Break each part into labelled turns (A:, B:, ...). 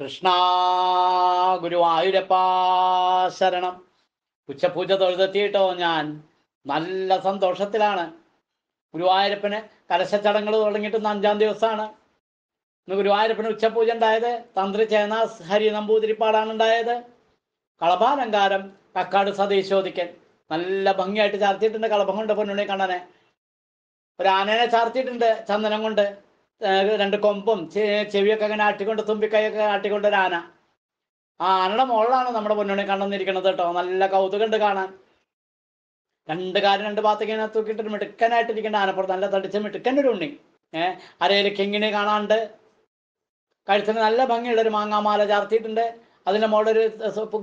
A: കൃഷ്ണ ഗുരുവായൂരപ്പാ ശരണം ഉച്ചപൂജ തൊഴുതെത്തിയിട്ടോ ഞാൻ നല്ല സന്തോഷത്തിലാണ് ഗുരുവായൂരപ്പന് കലശച്ചടങ്ങൾ തുടങ്ങിയിട്ട് അഞ്ചാം ദിവസമാണ് ഇന്ന് ഗുരുവായൂരപ്പന് ഉച്ചപൂജ ഉണ്ടായത് തന്ത്രി ചേനാസ് ഹരി നമ്പൂതിരിപ്പാടാണ് ഉണ്ടായത് കളഭാലങ്കാരം കക്കാട് സതീശോധിക്കൻ നല്ല ഭംഗിയായിട്ട് ചാർത്തിയിട്ടുണ്ട് കളഭം കൊണ്ട് പൊന്നുണ്ണി കണ്ണനെ ഒരു ആനേനെ ചാർത്തിയിട്ടുണ്ട് ചന്ദനം കൊണ്ട് രണ്ട് കൊമ്പും ചെവിയൊക്കെ അങ്ങനെ ആട്ടിക്കൊണ്ട് തുമ്പിക്കൈയൊക്കെ ആട്ടിക്കൊണ്ട് ഒരു ആന ആ ആനയുടെ മുകളിലാണ് നമ്മുടെ പൊന്നുണി കണ്ടെന്നിരിക്കുന്നത് കേട്ടോ നല്ല കൗതുകം ഉണ്ട് കാണാൻ രണ്ട് കാലം രണ്ട് ഭാഗത്തേക്ക് ഇങ്ങനെ തൂക്കിയിട്ട് മിടുക്കനായിട്ടിരിക്കേണ്ട ആനപ്പുറത്ത് നല്ല തടിച്ച മിടുക്കൻ്റെ ഒരു ഉണ്ണി ഏഹ് അരയിൽ കിങ്ങിണി കാണാണ്ട് കഴുത്തിന് നല്ല ഭംഗിയുള്ള ഒരു മാങ്ങാമാല ചാർത്തിയിട്ടുണ്ട് അതിൻ്റെ മുകളിൽ ഒരു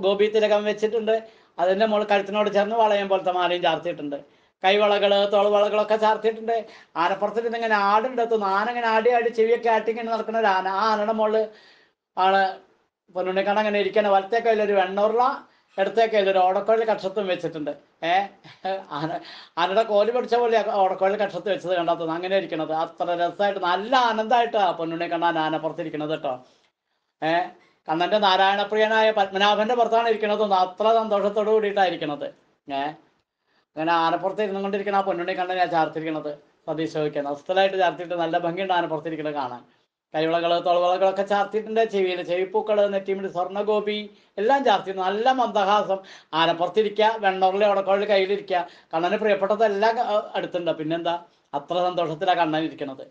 A: ഗോപി തിലകം വെച്ചിട്ടുണ്ട് അതിൻ്റെ മുകളിൽ കഴുത്തിനോട് ചേർന്ന് വളയം പോലത്തെ മാലയും ചാർത്തിയിട്ടുണ്ട് കൈവളകള് തോളവളകളൊക്കെ ചാർത്തിയിട്ടുണ്ട് ആനപ്പുറത്തിട്ട് ഇങ്ങനെ ആടുണ്ടെത്തുന്നു ആന ഇങ്ങനെ ആടി ആടി ചെവിയൊക്കെ ആട്ടിങ്ങനെ നടക്കുന്ന ഒരു ആന ആ ആനയുടെ മുകളിൽ ആള് പൊന്നുണ്ണിക്കണ്ണ അങ്ങനെ ഇരിക്കണ വലത്തേക്ക് അതിലൊരു വെണ്ണൂർള ഇടത്തെ അതിലൊരു ഓടക്കോഴിൽ കക്ഷത്തും വെച്ചിട്ടുണ്ട് ഏ ആന ആനയുടെ കോലി പിടിച്ച പോലെ ഓടക്കോഴിൽ കക്ഷത്ത് വെച്ചത് കണ്ടെത്തുന്നു അങ്ങനെ ഇരിക്കണത് അത്ര രസമായിട്ട് നല്ല ആനന്ദമായിട്ടാ പൊന്നുണ്ണിക്കണ്ണ ആനപ്പുറത്തിരിക്കണത് കേട്ടോ ഏ കണ്ണന്റെ നാരായണപ്രിയനായ പത്മനാഭന്റെ പുറത്താണ് ഇരിക്കണത് അത്ര സന്തോഷത്തോടു കൂടിയിട്ടായിരിക്കണത് ഏഹ് അങ്ങനെ ആനപ്പുറത്ത് കൊണ്ടിരിക്കുന്ന ആ പൊന്നുണ്ണി കണ്ട ഞാൻ ചാർത്തിരിക്കണത് സതീശ് ചോദിക്കുന്നത് അസ്ഥലായിട്ട് ചാർത്തിട്ട് നല്ല ഭംഗിയുണ്ട് ആനപ്പുറത്തിരിക്കണത് കാണാൻ കൈവിളകള് തൊളവളകളൊക്കെ ചാർത്തിട്ടുണ്ട് ചെവിയിൽ ചെവിപ്പൂക്കള് നെറ്റിമിടി സ്വർണ്ണഗോപി എല്ലാം ചാർത്തി നല്ല മന്ദഹാസം ആനപ്പുറത്തിരിക്കുക വെണ്ണോറിലെ ഉടക്കോളിൽ കയ്യിലിരിക്കുക കണ്ണന് പ്രിയപ്പെട്ടതെല്ലാം അടുത്തുണ്ട് പിന്നെന്താ അത്ര സന്തോഷത്തിലാണ് കണ്ണൻ ഇരിക്കണത്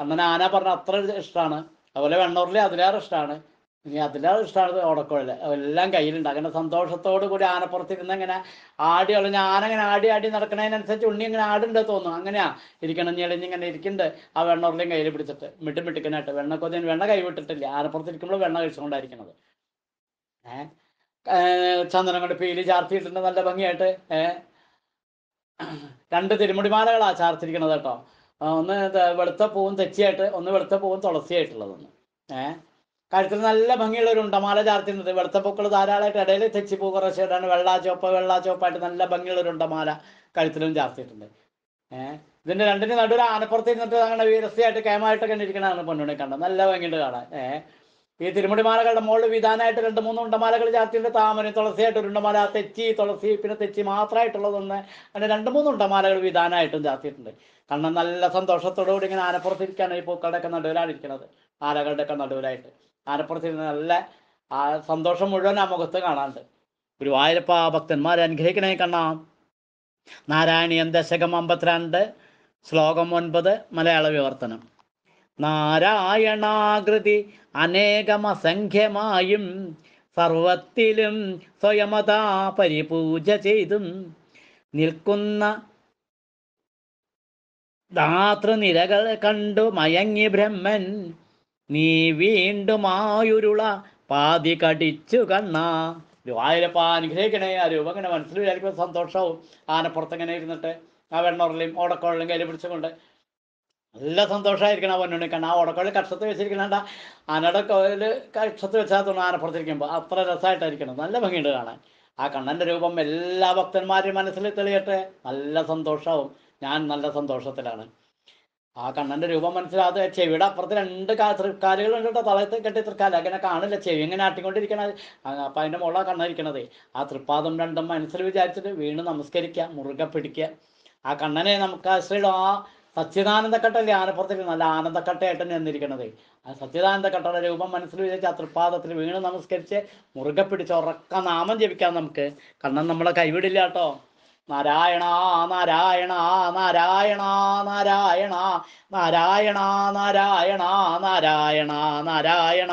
A: കണ്ണൻ ആന പറഞ്ഞ അത്ര ഇഷ്ടമാണ് അതുപോലെ വെണ്ണൂറിലെ അതിലേറെ ഇഷ്ടമാണ് ഇനി അതിൻ്റെ ഇഷ്ടമാണ് ഓടക്കുഴൽ എല്ലാം കയ്യിലുണ്ട് അങ്ങനെ സന്തോഷത്തോടു കൂടി ആനപ്പുറത്തിരുന്ന് ഇങ്ങനെ ആടി ഉളഞ്ഞ ആനങ്ങനെ ആടി ആടി നടക്കണതിനനുസരിച്ച് ഉണ്ണി ഇങ്ങനെ ആടുണ്ട് തോന്നുന്നു അങ്ങനെയാ ഇരിക്കണം ഞെളിഞ്ഞ് ഇങ്ങനെ ഇരിക്കുന്നുണ്ട് ആ വെണ്ണ ഉരുളിയും കയ്യിൽ പിടിച്ചിട്ട് മിട്ടും മിട്ടിക്കനായിട്ട് വെണ്ണ കൊതി വെണ്ണ കൈവിട്ടിട്ടില്ല ആനപ്പുറത്തിരിക്കുമ്പോൾ വെണ്ണ കഴിച്ചുകൊണ്ടായിരിക്കണത് ഏഹ് ചന്ദനം കൊണ്ട് പീലി ചാർത്തിയിട്ടുണ്ട് നല്ല ഭംഗിയായിട്ട് ഏഹ് രണ്ട് തിരുമുടിമാലകളാ ചാർത്തിരിക്കണത് കേട്ടോ ഒന്ന് വെളുത്ത പൂവും തെച്ചിയായിട്ട് ഒന്ന് വെളുത്ത പൂവും തുളസിയായിട്ടുള്ളതൊന്ന് ഏഹ് കഴുത്തിൽ നല്ല ഭംഗിയുള്ള ഒരു ഉണ്ടമാല ചാർത്തുന്നത് വെളുത്തപ്പൂക്കൾ ധാരാളമായിട്ട് ഇടയിൽ തെച്ചിപ്പൂ കുറച്ച് ഇടാണ് വെള്ള ചുവപ്പ് വെള്ള ചുവപ്പായിട്ട് നല്ല ഭംഗിയുള്ള ഒരു ഉണ്ടമാല കഴുത്തിലും ചാർത്തിയിട്ടുണ്ട് ഏഹ് ഇതിന്റെ രണ്ടിന് നടുവിൽ ആനപ്പുറത്ത് ഇരുന്നിട്ട് അങ്ങനെ വീരസ്യായിട്ട് കേമായിട്ടൊക്കെ ഇരിക്കണതാണ് പൊന്നുണി കണ്ടത് നല്ല ഭംഗിയുണ്ട് കാണാൻ ഏഹ് ഈ മാലകളുടെ മുകളിൽ വിധാനമായിട്ട് രണ്ട് മൂന്ന് ഉണ്ടമാലകൾ ചാർത്തിയുണ്ട് താമര തുളസിയായിട്ട് ഒരു ഉണ്ടമാല തെച്ചി തുളസി പിന്നെ തെച്ചി മാത്രമായിട്ടുള്ളതൊന്ന് അങ്ങനെ രണ്ട് മൂന്ന് ഉണ്ടമാലകൾ വിധാനമായിട്ടും ചാർത്തിയിട്ടുണ്ട് കണ്ണൻ നല്ല സന്തോഷത്തോടുകൂടി ഇങ്ങനെ ആനപ്പുറത്തിരിക്കുകയാണ് ഈ ഒക്കെ നടുവിലാണ് ഇരിക്കുന്നത് ഒക്കെ നടുവിലായിട്ട് ആനപ്പുറത്തിൽ നല്ല ആ സന്തോഷം മുഴുവൻ ആ മുഖത്ത് കാണാനുണ്ട് ഗുരുവായൂരപ്പ ഭക്തന്മാരെ അനുഗ്രഹിക്കണേ കണ്ണാം നാരായണീയൻ ദശകം അമ്പത്തിരണ്ട് ശ്ലോകം ഒൻപത് മലയാള വിവർത്തനം നാരായണാകൃതി അനേകമസംഖ്യമായും സർവത്തിലും സ്വയമതാ പരിപൂജ ചെയ്തും നിൽക്കുന്ന ധാതൃനിരകൾ കണ്ടു മയങ്ങി ബ്രഹ്മൻ നീ ആയുരുള പാതി കടിച്ചു കണ്ണ ഗുരുവായൂരപ്പ അനുഗ്രഹിക്കണേ ആ രൂപം ഇങ്ങനെ മനസ്സിൽ വിചാരിക്കുമ്പോൾ സന്തോഷവും ആനപ്പുറത്തെങ്ങനെ ഇരുന്നിട്ട് ആ വെണ്ണോറിലെയും ഓടക്കോളിലും കയ്യിൽ പിടിച്ചുകൊണ്ട് നല്ല സന്തോഷമായിരിക്കണം അവനോട് കണ്ട ആ ഉടക്കോളിൽ കക്ഷത്ത് വെച്ചിരിക്കണണ്ട ആനയുടെ കക്ഷത്ത് വെച്ചാൽ തോന്നുന്നു ആന പുറത്തിരിക്കുമ്പോൾ അത്ര രസമായിട്ടായിരിക്കണം നല്ല ഭംഗിയുണ്ട് കാണാൻ ആ കണ്ണൻ്റെ രൂപം എല്ലാ ഭക്തന്മാരെയും മനസ്സിൽ തെളിയട്ടെ നല്ല സന്തോഷവും ഞാൻ നല്ല സന്തോഷത്തിലാണ് ആ കണ്ണൻ്റെ രൂപം മനസ്സിലാതെ ചെവിയുടെ അപ്പുറത്ത് രണ്ട് കാ തൃക്കാലുകളുണ്ട് കേട്ടോ തളയത്ത് കെട്ടി തൃക്കാല അങ്ങനെ കാണില്ല ചെവി ഇങ്ങനെ ആട്ടിക്കൊണ്ടിരിക്കണത് അപ്പം അതിൻ്റെ മുകളാണ് കണ്ണിരിക്കണത് ആ തൃപ്പാദം രണ്ടും മനസ്സിൽ വിചാരിച്ചിട്ട് വീണ് നമസ്കരിക്കുക മുറുകെ പിടിക്കുക ആ കണ്ണനെ നമുക്ക് ആശ്രയിടും ആ സച്ചിദാനന്ദക്കട്ടല്ലേ ആനപ്പുറത്തേക്ക് നല്ല ആനന്ദക്കട്ടയായിട്ട് നിന്നിരിക്കണത് ആ കട്ടയുടെ രൂപം മനസ്സിൽ വിചാരിച്ച് ആ തൃപ്പാദത്തിൽ വീണ് നമസ്കരിച്ച് മുറുകെ പിടിച്ച് ഉറക്ക നാമം ജപിക്കാം നമുക്ക് കണ്ണൻ നമ്മളെ കൈവിടില്ല കേട്ടോ നാരായണ നാരായണ നാരായണ നാരായണ നാരായണ നാരായണ നാരായണ നാരായണ